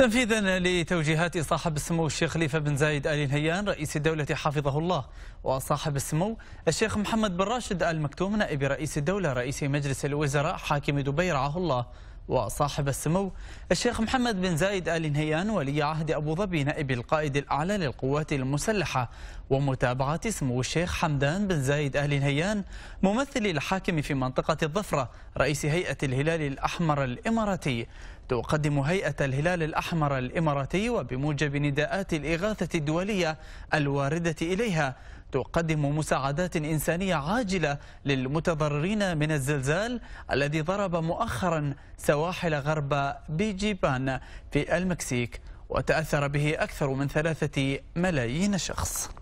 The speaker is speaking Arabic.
تنفيذا لتوجيهات صاحب السمو الشيخ خليفه بن زايد ال نهيان رئيس الدوله حفظه الله وصاحب السمو الشيخ محمد بن راشد ال مكتوم نائب رئيس الدوله رئيس مجلس الوزراء حاكم دبي رعاه الله وصاحب السمو الشيخ محمد بن زايد ال نهيان ولي عهد ابو ظبي نائب القائد الاعلى للقوات المسلحه ومتابعه سمو الشيخ حمدان بن زايد ال نهيان ممثل الحاكم في منطقه الظفره رئيس هيئه الهلال الاحمر الاماراتي تقدم هيئة الهلال الأحمر الإماراتي وبموجب نداءات الإغاثة الدولية الواردة إليها تقدم مساعدات إنسانية عاجلة للمتضررين من الزلزال الذي ضرب مؤخرا سواحل غرب بيجيبان في المكسيك وتأثر به أكثر من ثلاثة ملايين شخص